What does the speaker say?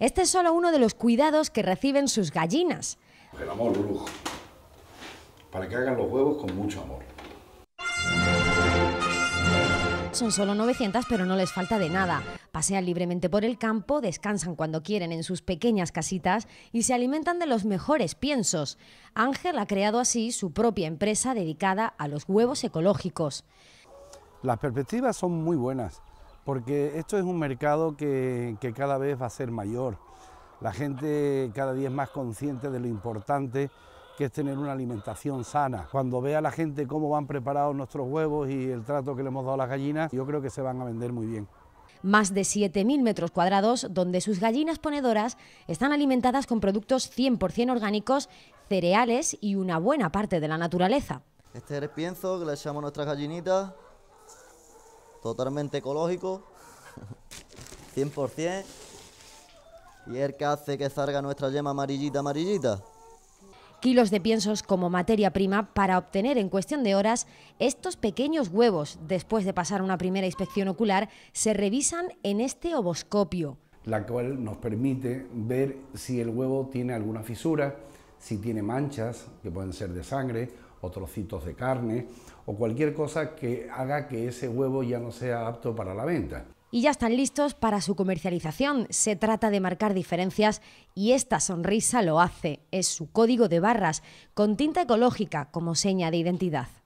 Este es solo uno de los cuidados que reciben sus gallinas. El amor, brujo. Para que hagan los huevos con mucho amor. Son solo 900, pero no les falta de nada. Pasean libremente por el campo, descansan cuando quieren en sus pequeñas casitas y se alimentan de los mejores piensos. Ángel ha creado así su propia empresa dedicada a los huevos ecológicos. Las perspectivas son muy buenas porque esto es un mercado que, cada vez va a ser mayor. La gente cada día es más consciente de lo importante que es tener una alimentación sana. Cuando vea la gente cómo van preparados nuestros huevos y el trato que le hemos dado a las gallinas, yo creo que se van a vender muy bien. Más de 7.000 metros cuadrados donde sus gallinas ponedoras están alimentadas con productos 100% orgánicos, cereales y una buena parte de la naturaleza. Este es pienso que le echamos a nuestras gallinitas totalmente ecológico 100% y es el que hace que salga nuestra yema amarillita amarillita kilos de piensos como materia prima para obtener en cuestión de horas estos pequeños huevos. Después de pasar una primera inspección ocular, se revisan en este ovoscopio. La cual nos permite ver si el huevo tiene alguna fisura, si tiene manchas, que pueden ser de sangre, o trocitos de carne o cualquier cosa que haga que ese huevo ya no sea apto para la venta. Y ya están listos para su comercialización. Se trata de marcar diferencias y esta sonrisa lo hace. Es su código de barras, con tinta ecológica como seña de identidad.